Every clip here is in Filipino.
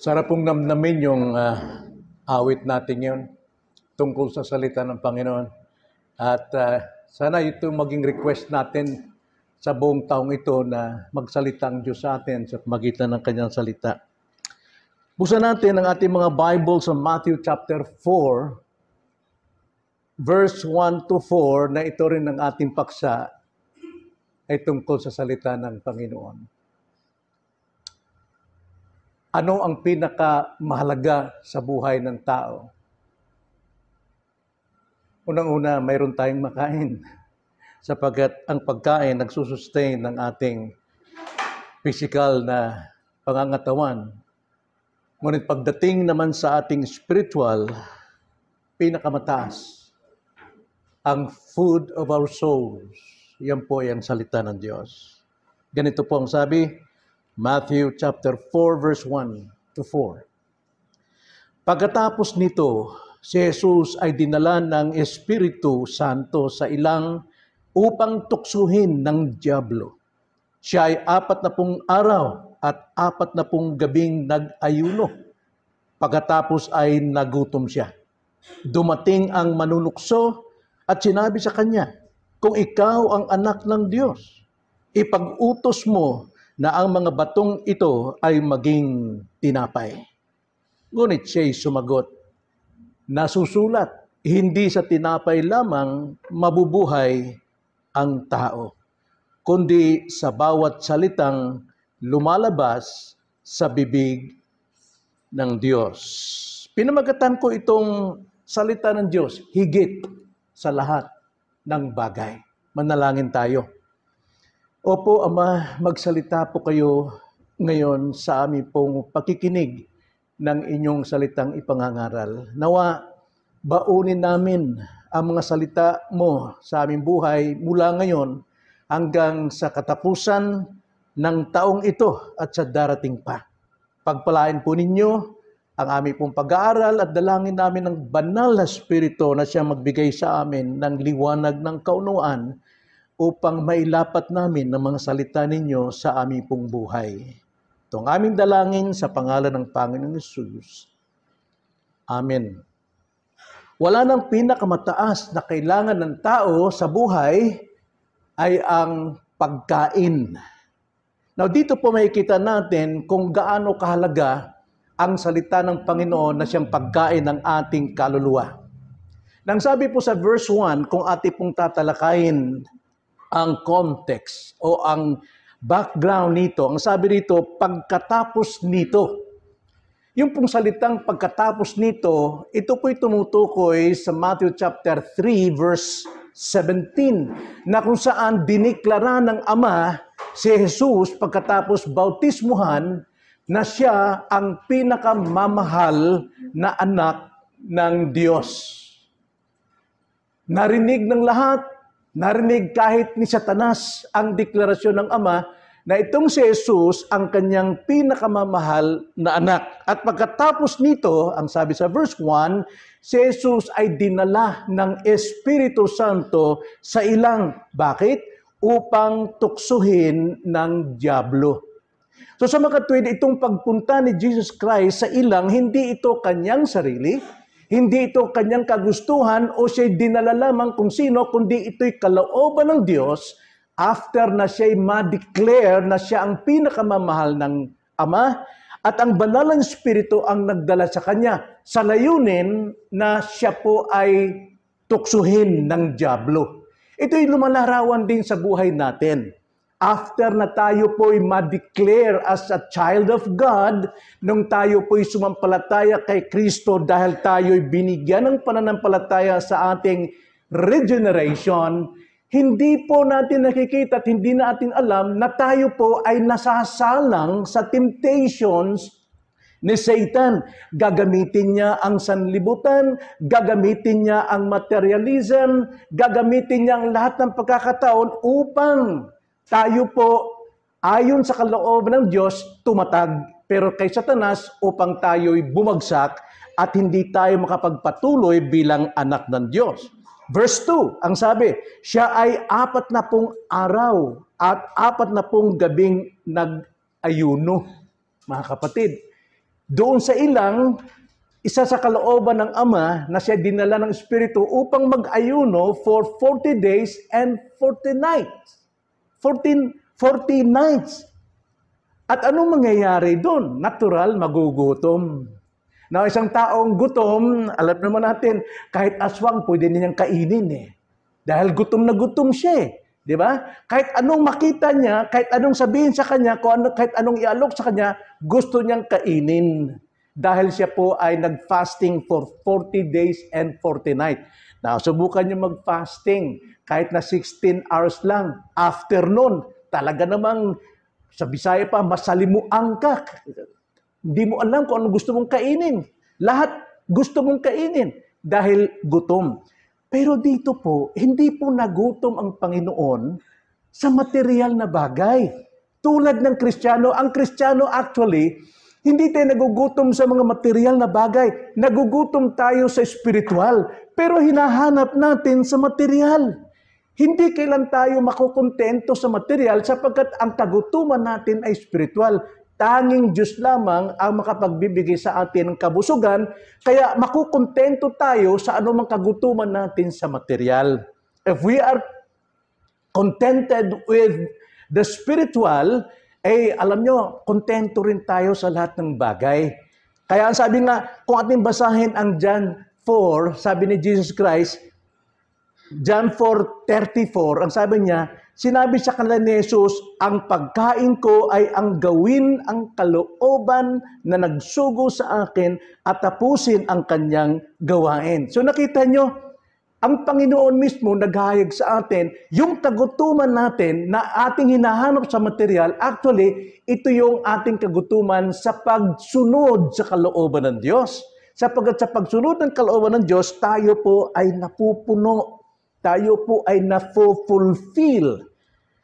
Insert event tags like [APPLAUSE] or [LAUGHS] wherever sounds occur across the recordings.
Sarap pong namnamin yung uh, awit natin yun tungkol sa salita ng Panginoon. At uh, sana ito maging request natin sa buong taong ito na magsalita ang Diyos sa atin sa magitan ng kanyang salita. Buksan natin ang ating mga Bible sa Matthew chapter 4, verse 1 to 4, na ito rin ang ating paksa ay tungkol sa salita ng Panginoon. Ano ang pinakamahalaga sa buhay ng tao? Unang-una, mayroon tayong makain [LAUGHS] sapagkat ang pagkain nagsusustain ng ating physical na pangangatawan. Ngunit pagdating naman sa ating spiritual, pinakamataas ang food of our souls Iyan po ay ang salita ng Diyos. Ganito po ang sabi, Matthew chapter 4 verse 1 to 4. Pagkatapos nito, si Jesus ay dinala ng Espiritu Santo sa ilang upang tuksuhin ng Diablo. Siya ay apat na pong araw at apat na pong gabing nag-ayuno. Pagkatapos ay nagutom siya. Dumating ang manunukso at sinabi sa kanya, kung ikaw ang anak ng Diyos, ipag-utos mo na ang mga batong ito ay maging tinapay. Ngunit siya'y sumagot, nasusulat, hindi sa tinapay lamang mabubuhay ang tao, kundi sa bawat salitang lumalabas sa bibig ng Diyos. Pinamagatan ko itong salita ng Diyos, higit sa lahat ng bagay. Manalangin tayo. Opo, Ama, magsalita po kayo ngayon sa aming pong pakikinig ng inyong salitang ipangangaral. Nawa, baunin namin ang mga salita mo sa aming buhay mula ngayon hanggang sa katapusan ng taong ito at sa darating pa. Pagpalain po ninyo ang aming pong pag-aaral at dalangin namin ng banal na spirito na siya magbigay sa amin ng liwanag ng kaunuan upang mailapat namin ng mga salita ninyo sa aming pong buhay. Ito ang aming dalangin sa pangalan ng Panginoong Yesus. Amen. Wala nang pinakamataas na kailangan ng tao sa buhay ay ang pagkain. Now dito po makikita natin kung gaano kahalaga ang salita ng Panginoon na siyang pagkain ng ating kaluluwa. Nang sabi po sa verse 1, kung ating pong tatalakayin ang context o ang background nito, ang sabi dito, pagkatapos nito. Yung pong salitang pagkatapos nito, ito po'y tumutukoy sa Matthew chapter 3 verse 17 na kung saan diniklara ng Ama si Jesus pagkatapos bautismuhan na siya ang pinakamamahal na anak ng Diyos. Narinig ng lahat, narinig kahit ni Satanas ang deklarasyon ng Ama na itong si Jesus ang kanyang pinakamamahal na anak. At pagkatapos nito, ang sabi sa verse 1, si Jesus ay dinala ng Espiritu Santo sa ilang. Bakit? Upang tuksuhin ng Diablo. So sa mga tuwid, itong pagpunta ni Jesus Christ sa ilang, hindi ito kanyang sarili, hindi ito kanyang kagustuhan o siya'y dinala lamang kung sino, kundi ito'y kalooban ng Diyos after na siya'y ma-declare na siya ang pinakamamahal ng Ama at ang banalang Espiritu ang nagdala sa kanya sa layunin na siya po ay tuksuhin ng Diablo. Ito'y lumalarawan din sa buhay natin after na tayo po'y ma-declare as a child of God, nung tayo po'y sumampalataya kay Kristo dahil tayo'y binigyan ng pananampalataya sa ating regeneration, hindi po natin nakikita at hindi natin alam na tayo po ay nasasalang sa temptations ni Satan. Gagamitin niya ang sanlibutan, gagamitin niya ang materialism, gagamitin niya ang lahat ng pagkakataon upang tayo po ayon sa kaloob ng Diyos tumatag pero kay Satanas upang tayo'y bumagsak at hindi tayo makapagpatuloy bilang anak ng Diyos. Verse 2, ang sabi, siya ay apat na pong araw at apat na pong gabing nag-ayuno. Mga kapatid, doon sa ilang, isa sa kalooban ng Ama na siya dinala ng Espiritu upang mag-ayuno for 40 days and 40 nights. 14, 40 nights. At anong mangyayari doon? Natural, magugutom. Now, isang taong gutom, alam naman natin, kahit aswang, pwede niyang kainin eh. Dahil gutom na gutom siya eh. Di ba? Kahit anong makita niya, kahit anong sabihin sa kanya, kung ano, kahit anong ialok sa kanya, gusto niyang kainin dahil siya po ay nag-fasting for 40 days and 40 nights. Now, subukan niyo mag-fasting kahit na 16 hours lang. After noon, talaga namang sa Bisaya pa, masalimuang ka. Hindi mo alam kung ano gusto mong kainin. Lahat gusto mong kainin dahil gutom. Pero dito po, hindi po nagutom ang Panginoon sa material na bagay. Tulad ng Kristiyano, ang Kristiyano actually, hindi tayo nagugutom sa mga material na bagay. Nagugutom tayo sa spiritual. Pero hinahanap natin sa material. Hindi kailan tayo makukontento sa material sapagkat ang kagutuman natin ay spiritual. Tanging Diyos lamang ang makapagbibigay sa atin ng kabusugan, kaya makukontento tayo sa anumang kagutuman natin sa material. If we are contented with the spiritual, eh, alam nyo, kontento rin tayo sa lahat ng bagay. Kaya ang sabi nga, kung ating basahin ang John 4, sabi ni Jesus Christ, John 4.34, ang sabi niya, sinabi sa kanila ni Jesus, ang pagkain ko ay ang gawin ang kalooban na nagsugo sa akin at tapusin ang kanyang gawain. So nakita nyo, ang Panginoon mismo naghahayag sa atin, yung kagutuman natin na ating hinahanap sa material, actually, ito yung ating kagutuman sa pagsunod sa kalooban ng Diyos. Sapagat sa pagsunod ng kalooban ng Diyos, tayo po ay napupuno. Tayo po ay nafulfill.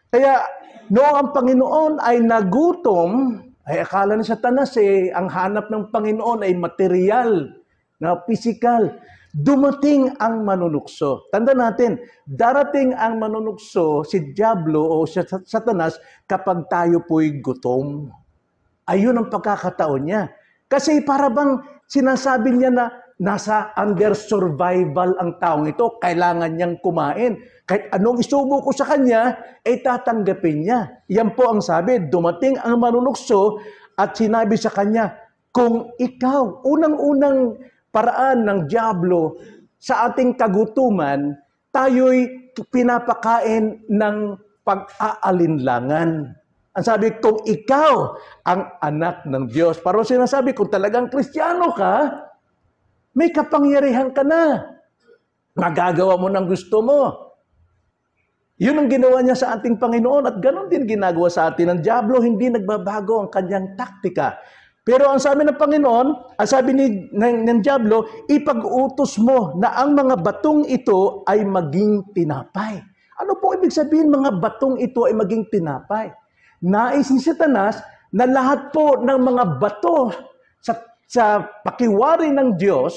Kaya, noong ang Panginoon ay nagutom, ay akala ni Satanas eh, ang hanap ng Panginoon ay material, na physical dumating ang manunukso. Tanda natin, darating ang manunukso, si Diablo o si Satanas, kapag tayo po'y gutom. Ayun ang pagkakataon niya. Kasi para bang sinasabi niya na nasa under survival ang taong ito, kailangan niyang kumain. Kahit anong isubo ko sa kanya, ay tatanggapin niya. Yan po ang sabi, dumating ang manunukso at sinabi sa kanya, kung ikaw, unang-unang paraan ng Diablo sa ating kagutuman, tayo'y pinapakain ng pag-aalinlangan. Ang sabi, kung ikaw ang anak ng Diyos, parang sinasabi, kung talagang kristyano ka, may kapangyarihan ka na. Magagawa mo ng gusto mo. Yun ang ginawa niya sa ating Panginoon at ganoon din ginagawa sa atin Ang Diablo. Hindi nagbabago ang kanyang taktika. Pero ang sabi ng Panginoon, ang sabi ni, ng, ng Diablo, ipag-utos mo na ang mga batong ito ay maging tinapay. Ano po ibig sabihin mga batong ito ay maging tinapay? Nais ni Satanas na lahat po ng mga bato sa, sa pakiwari ng Diyos,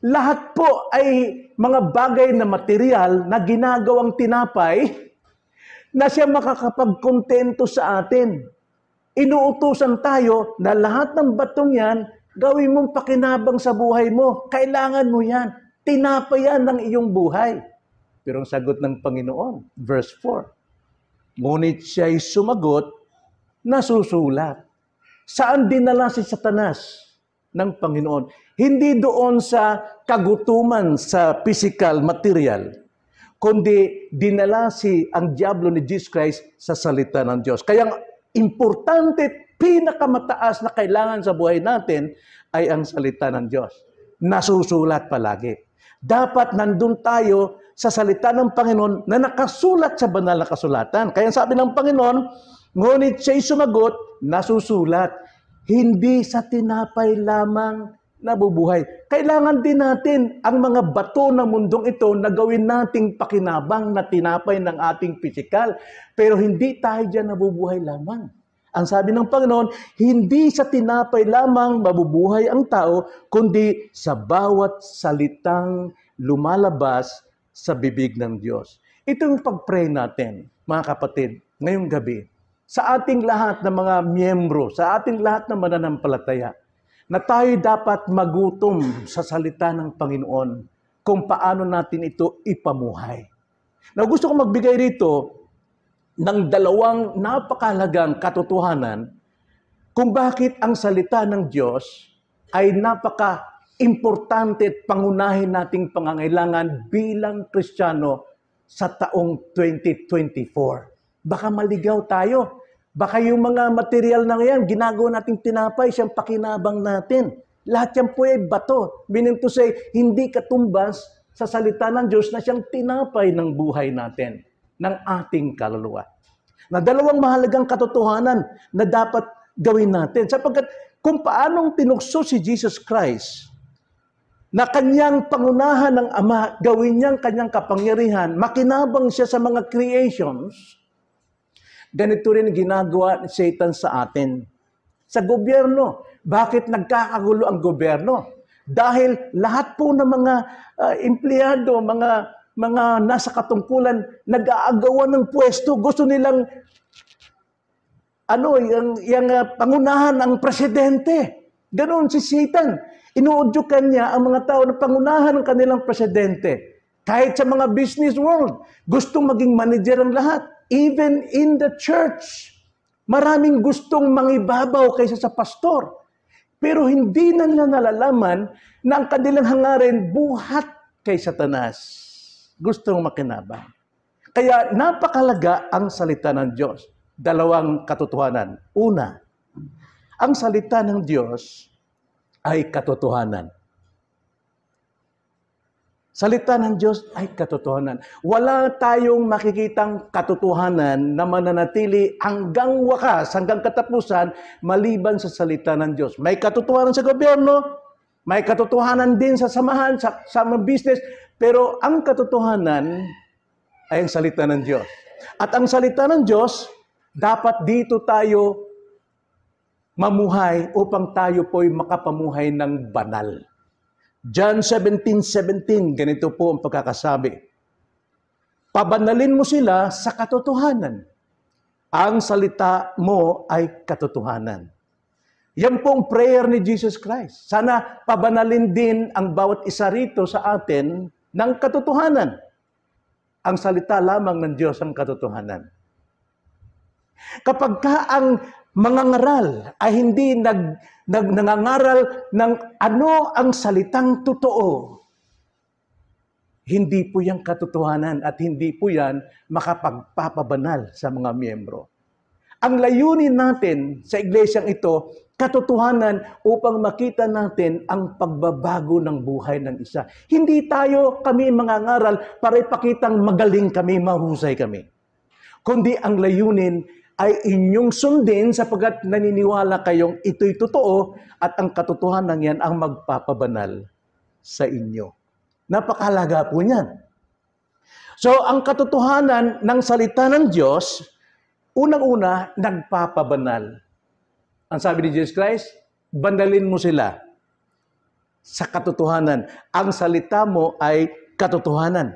lahat po ay mga bagay na material na ginagawang tinapay na siya makakapagkontento sa atin inuutosan tayo na lahat ng batong yan, gawin mong pakinabang sa buhay mo. Kailangan mo yan. Tinapayan ng iyong buhay. Pero ang sagot ng Panginoon, verse 4, Ngunit siya'y sumagot, nasusulat. Saan dinala si Satanas ng Panginoon? Hindi doon sa kagutuman sa physical material, kundi dinala si ang Diablo ni Jesus Christ sa salita ng Diyos. Kaya importante, pinakamataas na kailangan sa buhay natin ay ang salita ng Diyos. Nasusulat palagi. Dapat nandun tayo sa salita ng Panginoon na nakasulat sa banal na kasulatan. Kaya sabi ng Panginoon, ngunit siya'y sumagot, nasusulat. Hindi sa tinapay lamang nabubuhay. Kailangan din natin ang mga bato ng mundong ito na gawin nating pakinabang na tinapay ng ating pisikal. Pero hindi tayo dyan nabubuhay lamang. Ang sabi ng Panginoon, hindi sa tinapay lamang mabubuhay ang tao, kundi sa bawat salitang lumalabas sa bibig ng Diyos. Ito yung pag-pray natin, mga kapatid, ngayong gabi, sa ating lahat ng mga miyembro, sa ating lahat ng mananampalataya na tayo dapat magutom sa salita ng Panginoon kung paano natin ito ipamuhay. Now, gusto kong magbigay rito ng dalawang napakalagang katotohanan kung bakit ang salita ng Diyos ay napaka-importante at pangunahin nating pangangailangan bilang Kristiyano sa taong 2024. Baka maligaw tayo Baka yung mga material na yan, ginagawa nating tinapay, siyang pakinabang natin. Lahat yan po ay bato. Meaning to say, hindi katumbas sa salita ng Diyos na siyang tinapay ng buhay natin, ng ating kaluluwa. Na dalawang mahalagang katotohanan na dapat gawin natin. Sapagkat kung paanong tinukso si Jesus Christ na kanyang pangunahan ng Ama, gawin niyang kanyang kapangyarihan, makinabang siya sa mga creations, Ganito rin ginagawa ni Satan sa atin. Sa gobyerno, bakit nagkakagulo ang gobyerno? Dahil lahat po ng mga uh, empleyado, mga mga nasa katungkulan, nag-aagawan ng pwesto, gusto nilang ano, yung, yung uh, pangunahan ang presidente. Ganoon si Satan. Inuudyukan niya ang mga tao na pangunahan ang kanilang presidente. Kahit sa mga business world, gustong maging manager ang lahat even in the church. Maraming gustong mangibabaw kaysa sa pastor. Pero hindi na nila nalalaman na ang kanilang hangarin buhat kay Satanas. Gustong makinabang. Kaya napakalaga ang salita ng Diyos. Dalawang katotohanan. Una, ang salita ng Diyos ay katotohanan. Salita ng Diyos ay katotohanan. Wala tayong makikitang katotohanan na mananatili hanggang wakas, hanggang katapusan, maliban sa salita ng Diyos. May katotohanan sa gobyerno, may katotohanan din sa samahan, sa, sa business, pero ang katotohanan ay ang salita ng Diyos. At ang salita ng Diyos, dapat dito tayo mamuhay upang tayo po'y makapamuhay ng banal. John 17:17, ganito po ang pagkakasabi. Pabanalin mo sila sa katotohanan. Ang salita mo ay katotohanan. Yan pong prayer ni Jesus Christ. Sana pabanalin din ang bawat isa rito sa atin ng katotohanan. Ang salita lamang ng Diyos ang katotohanan. Kapag ka ang mangangaral ay hindi nag, nag, nangangaral ng ano ang salitang totoo. Hindi po yan katotohanan at hindi po yan makapagpapabanal sa mga miyembro. Ang layunin natin sa iglesyang ito, katotohanan upang makita natin ang pagbabago ng buhay ng isa. Hindi tayo kami mga ngaral para ipakitang magaling kami, mahusay kami. Kundi ang layunin ay inyong sundin sapagat naniniwala kayong ito'y totoo at ang katotohanan yan ang magpapabanal sa inyo. Napakalaga po niyan. So, ang katotohanan ng salita ng Diyos, unang-una, nagpapabanal. Ang sabi ni Jesus Christ, bandalin mo sila sa katotohanan. Ang salita mo ay katotohanan.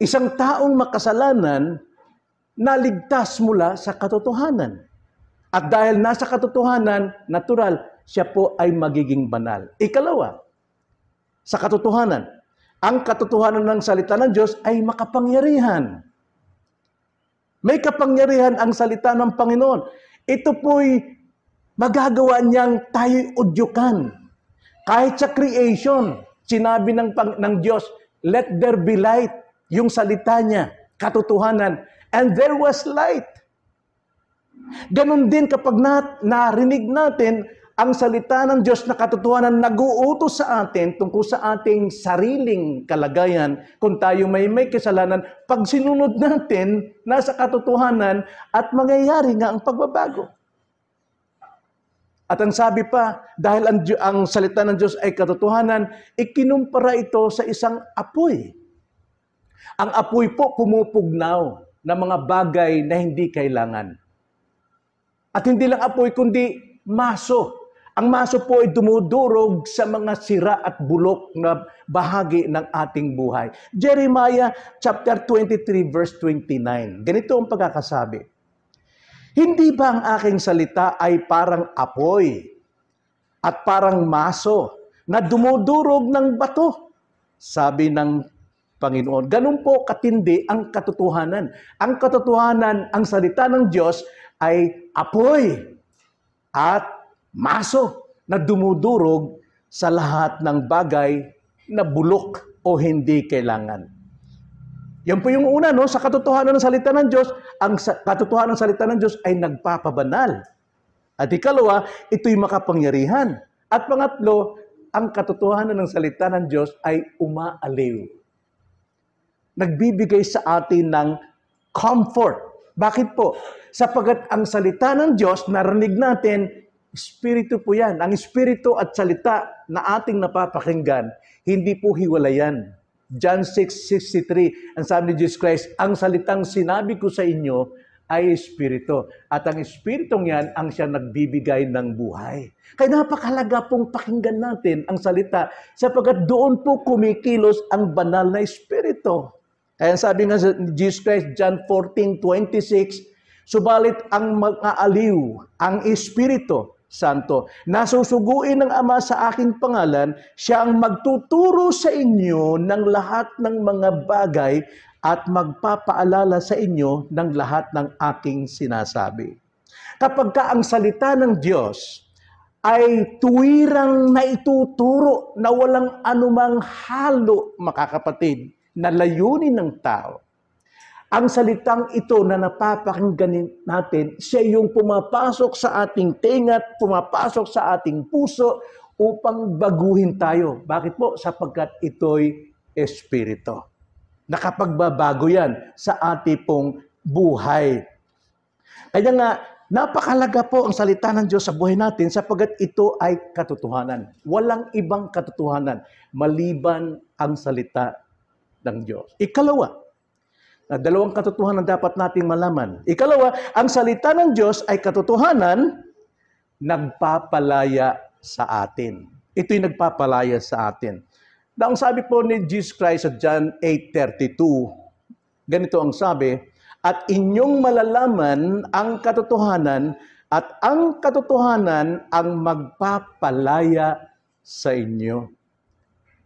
Isang taong makasalanan, naligtas mula sa katotohanan. At dahil nasa katotohanan, natural, siya po ay magiging banal. Ikalawa, sa katotohanan. Ang katotohanan ng salita ng Diyos ay makapangyarihan. May kapangyarihan ang salita ng Panginoon. Ito po'y magagawa niyang tayo udyukan. Kahit sa creation, sinabi ng, ng Diyos, let there be light, yung salita niya, katotohanan, and there was light. Ganon din kapag na, narinig natin ang salita ng Diyos na katotohanan nag-uutos sa atin tungkol sa ating sariling kalagayan. Kung tayo may may kasalanan, pag sinunod natin, nasa katotohanan at mangyayari nga ang pagbabago. At ang sabi pa, dahil ang, ang salita ng Diyos ay katotohanan, ikinumpara ito sa isang apoy. Ang apoy po pumupugnaw ng mga bagay na hindi kailangan. At hindi lang apoy, kundi maso. Ang maso po ay dumudurog sa mga sira at bulok na bahagi ng ating buhay. Jeremiah chapter 23 verse 29. Ganito ang pagkakasabi. Hindi ba ang aking salita ay parang apoy at parang maso na dumudurog ng bato? Sabi ng Panginoon. Ganun po katindi ang katotohanan. Ang katotohanan, ang salita ng Diyos ay apoy at maso na dumudurog sa lahat ng bagay na bulok o hindi kailangan. Yan po yung una, no? Sa katotohanan ng salita ng Diyos, ang katotohanan ng salita ng Diyos ay nagpapabanal. At ikalawa, ito'y makapangyarihan. At pangatlo, ang katotohanan ng salita ng Diyos ay umaaliw nagbibigay sa atin ng comfort. Bakit po? Sapagat ang salita ng Diyos, narinig natin, Espiritu po yan. Ang Espiritu at salita na ating napapakinggan, hindi po yan. John 6.63, ang sabi ni Jesus Christ, ang salitang sinabi ko sa inyo ay Espiritu. At ang Espiritong yan ang siya nagbibigay ng buhay. Kaya napakalaga pong pakinggan natin ang salita sapagat doon po kumikilos ang banal na Espiritu. Kaya sabi nga sa Jesus Christ, John 14, 26, Subalit ang mga aliw, ang Espiritu Santo, nasusuguin ng Ama sa aking pangalan, siya ang magtuturo sa inyo ng lahat ng mga bagay at magpapaalala sa inyo ng lahat ng aking sinasabi. Kapag ka ang salita ng Diyos ay tuwirang naituturo na walang anumang halo, makakapatid, na layunin ng tao. Ang salitang ito na napapakinggan natin, siya yung pumapasok sa ating tingat, pumapasok sa ating puso upang baguhin tayo. Bakit po? Sapagkat ito'y Espiritu. Nakapagbabago yan sa ating pong buhay. Kaya nga, Napakalaga po ang salita ng Diyos sa buhay natin sapagkat ito ay katotohanan. Walang ibang katotohanan maliban ang salita ng Diyos. Ikalawa, na ah, dalawang katotohanan dapat nating malaman. Ikalawa, ang salita ng Diyos ay katotohanan nagpapalaya sa atin. Ito'y nagpapalaya sa atin. Na ang sabi po ni Jesus Christ sa John 8.32, ganito ang sabi, At inyong malalaman ang katotohanan at ang katotohanan ang magpapalaya sa inyo.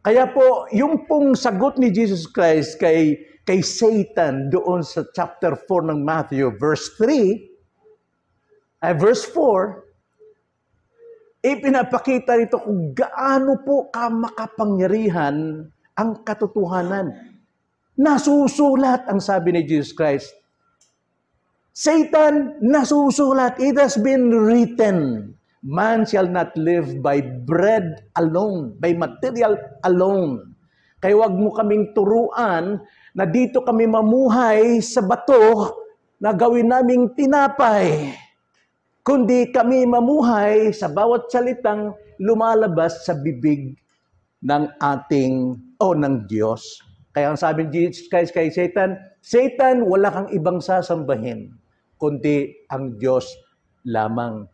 Kaya po, yung pong sagot ni Jesus Christ kay, kay Satan doon sa chapter 4 ng Matthew, verse 3, ay verse 4, ipinapakita rito kung gaano po kamakapangyarihan ang katotohanan. Nasusulat ang sabi ni Jesus Christ. Satan, nasusulat. It has been written. Man shall not live by bread alone, by material alone. Kaya wag mo kaming turuan na dito kami mamuhay sa bato na gawin naming tinapay. Kundi kami mamuhay sa bawat salitang lumalabas sa bibig ng ating o ng Diyos. Kaya ang sabi ni Jesus Christ kay Satan, Satan, wala kang ibang sasambahin, kundi ang Diyos lamang.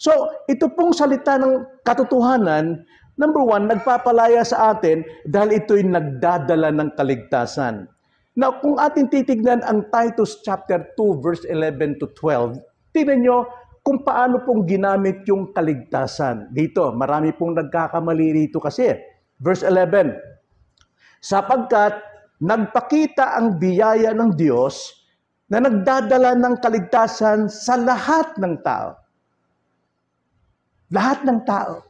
So, ito pong salita ng katotohanan, number one, nagpapalaya sa atin dahil ito'y nagdadala ng kaligtasan. Now, kung ating titignan ang Titus chapter 2 verse 11 to 12, tingnan nyo kung paano pong ginamit yung kaligtasan. Dito, marami pong nagkakamali dito kasi. Verse 11, Sapagkat nagpakita ang biyaya ng Diyos na nagdadala ng kaligtasan sa lahat ng tao lahat ng tao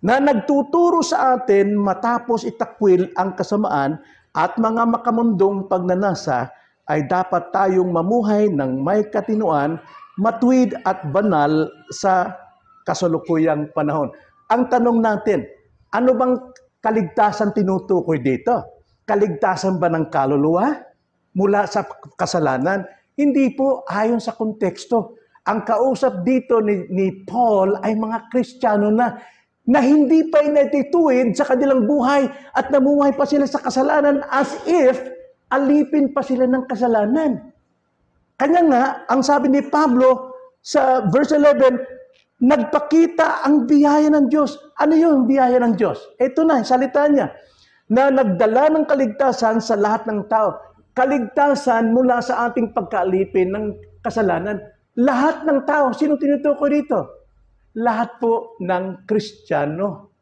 na nagtuturo sa atin matapos itakwil ang kasamaan at mga makamundong pagnanasa ay dapat tayong mamuhay ng may katinuan, matuwid at banal sa kasalukuyang panahon. Ang tanong natin, ano bang kaligtasan tinutukoy dito? Kaligtasan ba ng kaluluwa mula sa kasalanan? Hindi po ayon sa konteksto. Ang kausap dito ni, ni Paul ay mga Kristiyano na na hindi pa inatituin sa kanilang buhay at namuhay pa sila sa kasalanan as if alipin pa sila ng kasalanan. Kanya nga, ang sabi ni Pablo sa verse 11, nagpakita ang biyaya ng Diyos. Ano yung biyaya ng Diyos? Ito na, salita niya, na nagdala ng kaligtasan sa lahat ng tao. Kaligtasan mula sa ating pagkalipin ng kasalanan lahat ng tao, sino tinutukoy dito? Lahat po ng Kristiyano.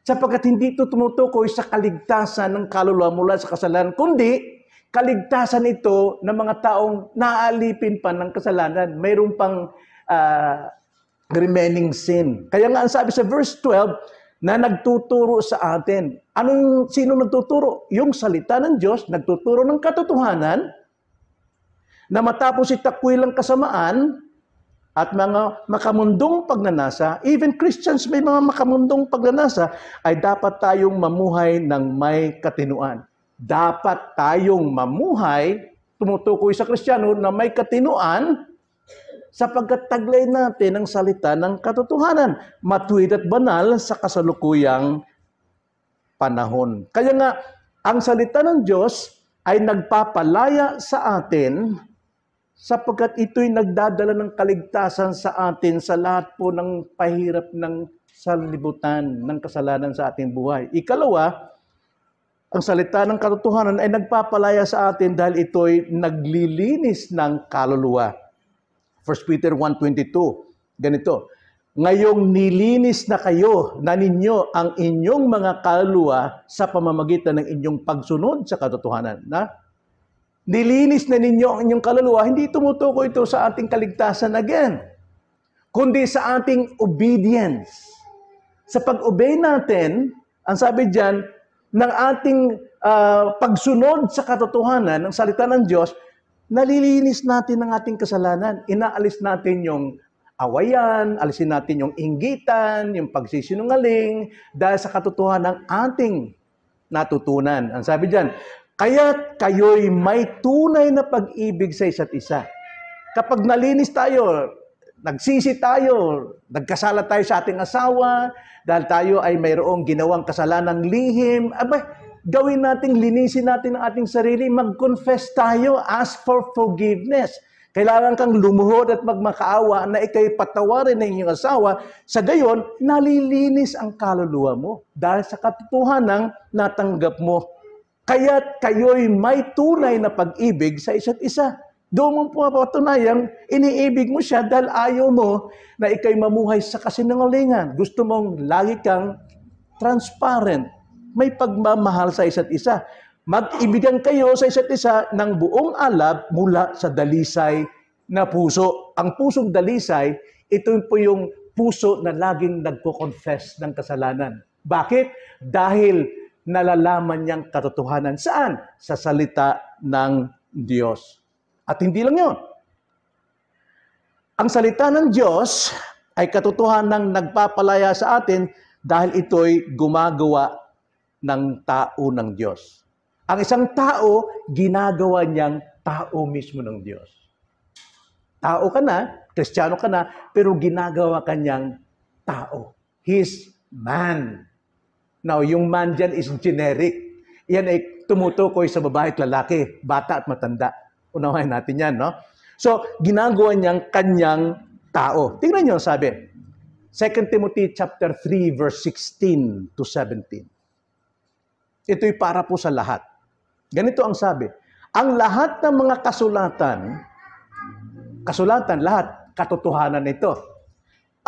Sapagkat hindi ito tumutukoy sa kaligtasan ng kaluluwa mula sa kasalanan, kundi kaligtasan ito ng mga taong naaalipin pa ng kasalanan. Mayroon pang uh, remaining sin. Kaya nga ang sabi sa verse 12, na nagtuturo sa atin. Anong sino nagtuturo? Yung salita ng Diyos, nagtuturo ng katotohanan na matapos itakwil ang kasamaan at mga makamundong pagnanasa, even Christians may mga makamundong pagnanasa, ay dapat tayong mamuhay ng may katinuan. Dapat tayong mamuhay, tumutukoy sa Kristiyano, na may katinuan sapagkat taglay natin ang salita ng katotohanan, matuwid at banal sa kasalukuyang panahon. Kaya nga, ang salita ng Diyos ay nagpapalaya sa atin sapagkat ito'y nagdadala ng kaligtasan sa atin sa lahat po ng pahirap ng salibutan ng kasalanan sa ating buhay. Ikalawa, ang salita ng katotohanan ay nagpapalaya sa atin dahil ito'y naglilinis ng kaluluwa. 1 Peter 1.22, ganito, Ngayong nilinis na kayo na ninyo ang inyong mga kaluluwa sa pamamagitan ng inyong pagsunod sa katotohanan. Na? nilinis na ninyo ang inyong kaluluwa, hindi tumutukoy ito sa ating kaligtasan again, kundi sa ating obedience. Sa pag-obey natin, ang sabi diyan, ng ating uh, pagsunod sa katotohanan ng salita ng Diyos, nalilinis natin ang ating kasalanan. Inaalis natin yung awayan, alisin natin yung inggitan, yung pagsisinungaling, dahil sa katotohanan ng ating natutunan. Ang sabi diyan, Kaya't kayo'y may tunay na pag-ibig sa isa't isa. Kapag nalinis tayo, nagsisi tayo, nagkasala tayo sa ating asawa, dahil tayo ay mayroong ginawang kasalanang lihim, aba, gawin natin, linisin natin ang ating sarili, mag-confess tayo, ask for forgiveness. Kailangan kang lumuhod at magmakaawa na ikay patawarin ng iyong asawa. Sa gayon, nalilinis ang kaluluwa mo dahil sa katotohanan ng natanggap mo Kaya't kayo'y may tunay na pag-ibig sa isa't isa. Doon mo po patunayang iniibig mo siya dahil ayaw mo na ikay mamuhay sa kasinungalingan. Gusto mong lagi kang transparent. May pagmamahal sa isa't isa. Mag-ibigan kayo sa isa't isa ng buong alab mula sa dalisay na puso. Ang pusong dalisay, ito po yung puso na laging nagko-confess ng kasalanan. Bakit? Dahil nalalaman niyang katotohanan. Saan? Sa salita ng Diyos. At hindi lang yon. Ang salita ng Diyos ay katotohanan ng nagpapalaya sa atin dahil ito'y gumagawa ng tao ng Diyos. Ang isang tao, ginagawa niyang tao mismo ng Diyos. Tao ka na, kristyano ka na, pero ginagawa kanyang tao. He's man. Now, yung man dyan is generic. Yan ay tumutukoy sa babae at lalaki, bata at matanda. Unawain natin yan, no? So, ginagawa niyang kanyang tao. Tingnan niyo ang sabi. 2 Timothy chapter 3 verse 16 to 17. Ito'y para po sa lahat. Ganito ang sabi. Ang lahat ng mga kasulatan, kasulatan lahat, katotohanan nito,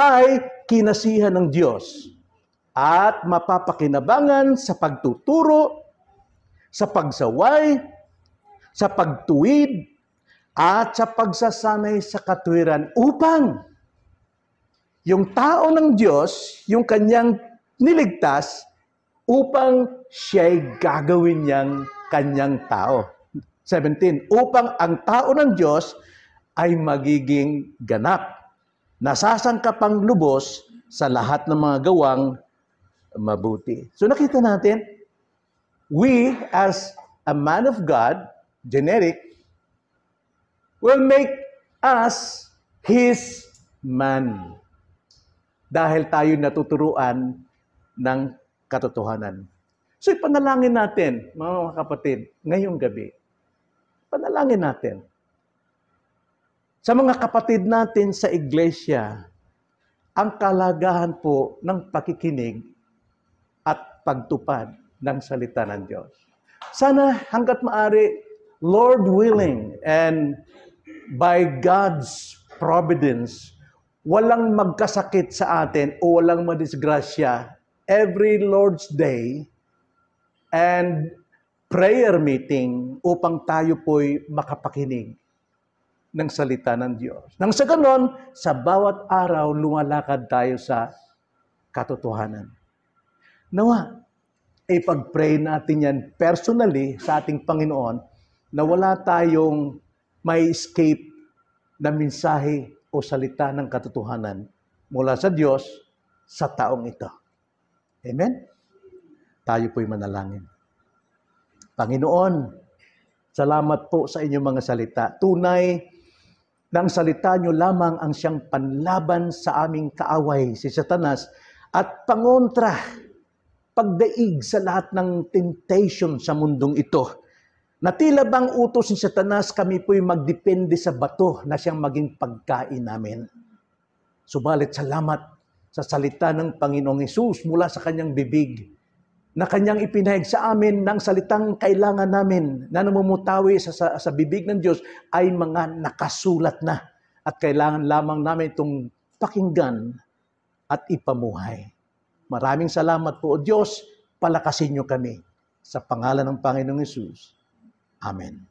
ay kinasihan ng Diyos at mapapakinabangan sa pagtuturo, sa pagsaway, sa pagtuwid, at sa pagsasanay sa katwiran upang yung tao ng Diyos, yung kanyang niligtas, upang siya'y gagawin niyang kanyang tao. 17. Upang ang tao ng Diyos ay magiging ganap. Nasasangkapang lubos sa lahat ng mga gawang mabuti. So nakita natin, we as a man of God, generic, will make us His man. Dahil tayo natuturuan ng katotohanan. So ipanalangin natin, mga kapatid, ngayong gabi. Panalangin natin. Sa mga kapatid natin sa iglesia, ang kalagahan po ng pakikinig at pagtupad ng salita ng Diyos. Sana hanggat maari, Lord willing and by God's providence, walang magkasakit sa atin o walang madisgrasya every Lord's Day and prayer meeting upang tayo po'y makapakinig ng salita ng Diyos. Nang sa ganon, sa bawat araw, lumalakad tayo sa katotohanan. Nawa, ipag-pray natin yan personally sa ating Panginoon na wala tayong may escape na mensahe o salita ng katotohanan mula sa Diyos sa taong ito. Amen? Tayo po'y manalangin. Panginoon, salamat po sa inyong mga salita. Tunay ng salita nyo lamang ang siyang panlaban sa aming kaaway, si Satanas, at pangontra pagdaig sa lahat ng temptation sa mundong ito. Na tila bang utos ni Satanas kami po'y magdepende sa bato na siyang maging pagkain namin. Subalit salamat sa salita ng Panginoong Yesus mula sa kanyang bibig na kanyang ipinahig sa amin ng salitang kailangan namin na namumutawi sa, sa, sa bibig ng Diyos ay mga nakasulat na at kailangan lamang namin itong pakinggan at ipamuhay. Maraming salamat po, O Diyos, palakasin niyo kami. Sa pangalan ng Panginoong Yesus. Amen.